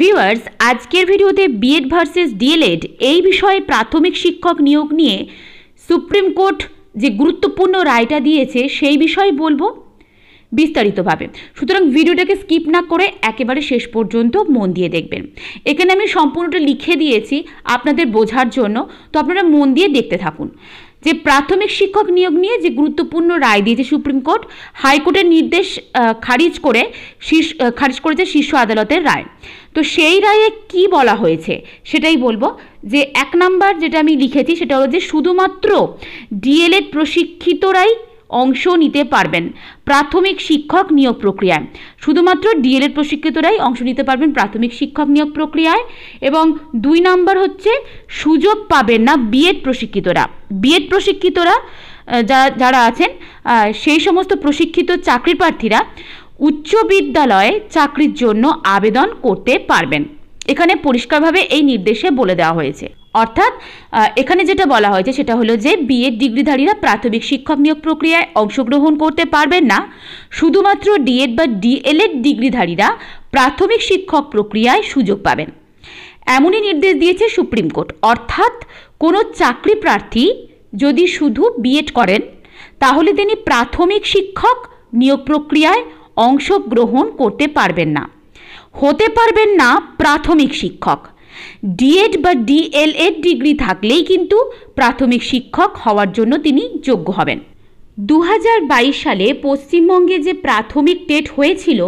viewers আজকের ভিডিওতে B Ed versus D.El.Ed এই বিষয়ে প্রাথমিক শিক্ষক নিয়োগ নিয়ে সুপ্রিম কোর্ট যে গুরুত্বপূর্ণ রায়টা দিয়েছে সেই বিষয়ে বলবো বিস্তারিতভাবে সুতরাং ভিডিওটাকে স্কিপ না করে একেবারে শেষ পর্যন্ত মন দিয়ে দেখবেন এখানে আমি সম্পূর্ণটা লিখে দিয়েছি আপনাদের বোঝার জন্য তো আপনারা মন দিয়ে দেখতে থাকুন যে প্রাথমিক শিক্ষক নিয়োগ নিয়ে যে গুরুত্বপূর্ণ রায় দিয়েছে সুপ্রিম কোর্ট হাইকোর্টের নির্দেশ খারিজ করে শীর্ষ খারিজ করেছে শীর্ষ আদালতের রায় তো সেই রায়ে কি বলা হয়েছে সেটাই বলবো যে এক নাম্বার যেটা আমি লিখেছি সেটা হলো যে শুধুমাত্র ডিএলএড প্রশিক্ষিতরাই অংশ নিতে পারবেন প্রাথমিক শিক্ষক নিয়োগ প্রক্রিয়ায় শুধুমাত্র ডিএলএড প্রশিক্ষিতরাই অংশ নিতে পারবেন প্রাথমিক শিক্ষক নিয়োগ প্রক্রিয়ায় এবং দুই নম্বর হচ্ছে সুযোগ পাবেন না বিএড প্রশিক্ষিতরা বিএড প্রশিক্ষিতরা যারা যারা আছেন সেই সমস্ত প্রশিক্ষিত চাকরি প্রার্থীরা উচ্চ বিদ্যালয়ে চাকরির জন্য আবেদন করতে পারবেন এখানে পরিষ্কারভাবে এই নির্দেশে বলে দেওয়া হয়েছে অর্থাৎ এখানে যেটা বলা হয়েছে সেটা হলো যে বিএড ডিগ্রিধারীরা প্রাথমিক শিক্ষক নিয়োগ প্রক্রিয়ায় অংশগ্রহণ করতে পারবেন না শুধুমাত্র ডিএড বা ডিএলএড ডিগ্রিধারীরা প্রাথমিক শিক্ষক প্রক্রিয়ায় সুযোগ পাবেন এমনই নির্দেশ দিয়েছে সুপ্রিম কোর্ট অর্থাৎ কোনো চাকরি প্রার্থী যদি শুধু বিএড করেন তাহলে তিনি প্রাথমিক শিক্ষক নিয়োগ প্রক্রিয়ায় অংশগ্রহণ করতে পারবেন না হতে পারবেন না প্রাথমিক শিক্ষক ডিএড বা ডিএলএড ডিগ্রি থাকলেই কিন্তু প্রাথমিক শিক্ষক হওয়ার জন্য তিনি যোগ্য হবেন দু সালে পশ্চিমবঙ্গে যে প্রাথমিক টেট হয়েছিল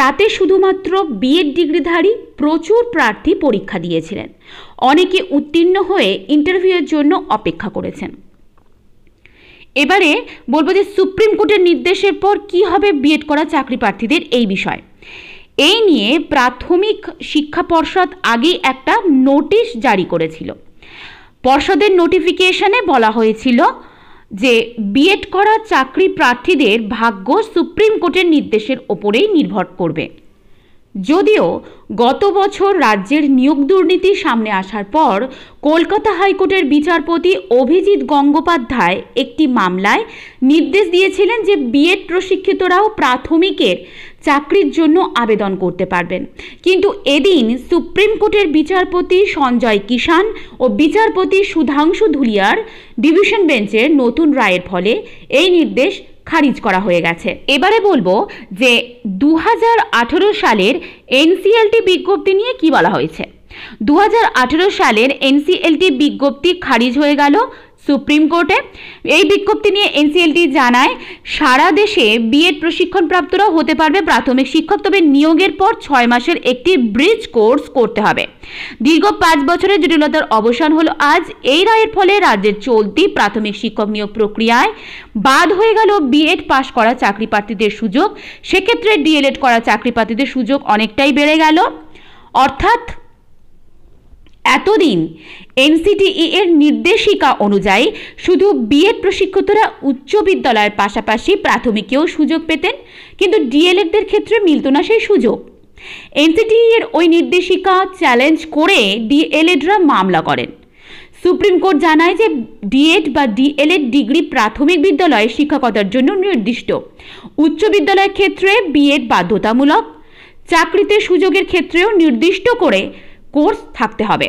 তাতে শুধুমাত্র বিএড ডিগ্রিধারী প্রচুর প্রার্থী পরীক্ষা দিয়েছিলেন অনেকে উত্তীর্ণ হয়ে ইন্টারভিউয়ের জন্য অপেক্ষা করেছেন এবারে বলবো যে সুপ্রিম কোর্টের নির্দেশের পর কি হবে বিএড করা চাকরি প্রার্থীদের এই বিষয় এই নিয়ে প্রাথমিক শিক্ষা পর্ষদ আগেই একটা নোটিশ জারি করেছিল পর্ষদের নোটিফিকেশনে বলা হয়েছিল যে বিএড করা চাকরি প্রার্থীদের ভাগ্য সুপ্রিম কোর্টের নির্দেশের ওপরেই নির্ভর করবে যদিও গত বছর রাজ্যের নিয়োগ দুর্নীতি সামনে আসার পর কলকাতা হাইকোর্টের বিচারপতি অভিজিৎ গঙ্গোপাধ্যায় একটি মামলায় নির্দেশ দিয়েছিলেন যে বিএড প্রশিক্ষিতরাও প্রাথমিকের চাকরির জন্য আবেদন করতে পারবেন কিন্তু এদিন সুপ্রিম কোর্টের বিচারপতি সঞ্জয় কিষান ও বিচারপতি সুধাংশু ধুলিয়ার ডিভিশন বেঞ্চের নতুন রায়ের ফলে এই নির্দেশ খারিজ করা হয়ে গেছে এবারে বলবো যে দু সালের এনসিএলটি বিজ্ঞপ্তি নিয়ে কি বলা হয়েছে দু সালের এনসিএলটি বিজ্ঞপ্তি খারিজ হয়ে গেল সুপ্রিম কোর্টে এই বিজ্ঞপ্তি নিয়ে এনসিএলটি জানায় সারা দেশে বিএড প্রশিক্ষণপ্রাপ্তরাও হতে পারবে প্রাথমিক শিক্ষক তবে নিয়োগের পর ছয় মাসের একটি ব্রিজ কোর্স করতে হবে দীর্ঘ পাঁচ বছরের জটিলতার অবসান হলো আজ এই রায়ের ফলে রাজ্যের চলতি প্রাথমিক শিক্ষক নিয়োগ প্রক্রিয়ায় বাদ হয়ে গেল বিএড পাশ করা চাকরি প্রার্থীদের সুযোগ সেক্ষেত্রে ডিএলএড করা চাকরি প্রার্থীদের সুযোগ অনেকটাই বেড়ে গেল অর্থাৎ এতদিন এনসিটিই এর নির্দেশিকা অনুযায়ী শুধু বিএড প্রশিক্ষকরা উচ্চ বিদ্যালয়ের পাশাপাশি প্রাথমিকেও সুযোগ পেতেন কিন্তু ডিএলএডদের ক্ষেত্রে মিলত না সেই সুযোগ এনসিটিই এর ওই নির্দেশিকা চ্যালেঞ্জ করে ডিএলএডরা মামলা করেন সুপ্রিম কোর্ট জানায় যে ডিএড বা ডিএলএড ডিগ্রি প্রাথমিক বিদ্যালয়ে শিক্ষকতার জন্য নির্দিষ্ট উচ্চ বিদ্যালয়ের ক্ষেত্রে বিএড বাধ্যতামূলক চাকরিতে সুযোগের ক্ষেত্রেও নির্দিষ্ট করে কোর্স থাকতে হবে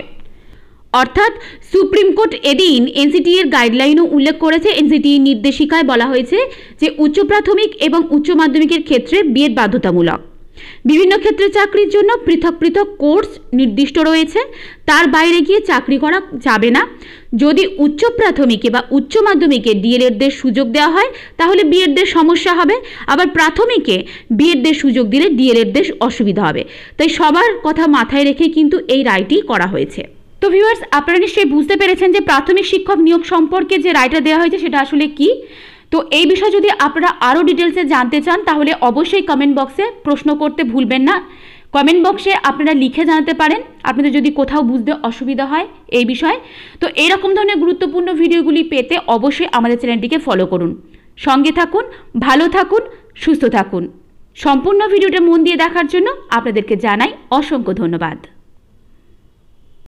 অর্থাৎ সুপ্রিম কোর্ট এদিন এনসিটি এর গাইডলাইনও উল্লেখ করেছে এনসিটি নির্দেশিকায় বলা হয়েছে যে উচ্চ প্রাথমিক এবং উচ্চ মাধ্যমিকের ক্ষেত্রে বিয়ে বাধ্যতামূলক বিভিন্ন ক্ষেত্রে চাকরির জন্য পৃথক পৃথক কোর্স নির্দিষ্ট রয়েছে তার বাইরে গিয়ে চাকরি করা যাবে না যদি উচ্চ প্রাথমিকে বা উচ্চ মাধ্যমিকে ডিএলএডদের সুযোগ দেওয়া হয় তাহলে বিএডদের সমস্যা হবে আবার প্রাথমিকে বিএডদের সুযোগ দিলে ডিএলএডদের অসুবিধা হবে তাই সবার কথা মাথায় রেখে কিন্তু এই রায়টি করা হয়েছে তো ভিউয়ার্স আপনারা নিশ্চয়ই বুঝতে পেরেছেন যে প্রাথমিক শিক্ষক নিয়োগ সম্পর্কে যে রায়টা দেওয়া হয়েছে সেটা আসলে কী তো এই বিষয়ে যদি আপনারা আরও ডিটেলসে জানতে চান তাহলে অবশ্যই কমেন্ট বক্সে প্রশ্ন করতে ভুলবেন না কমেন্ট বক্সে আপনারা লিখে জানাতে পারেন আপনাদের যদি কোথাও বুঝতে অসুবিধা হয় এই বিষয়ে তো এরকম ধরনের গুরুত্বপূর্ণ ভিডিওগুলি পেতে অবশ্যই আমাদের চ্যানেলটিকে ফলো করুন সঙ্গে থাকুন ভালো থাকুন সুস্থ থাকুন সম্পূর্ণ ভিডিওটা মন দিয়ে দেখার জন্য আপনাদেরকে জানাই অসংখ্য ধন্যবাদ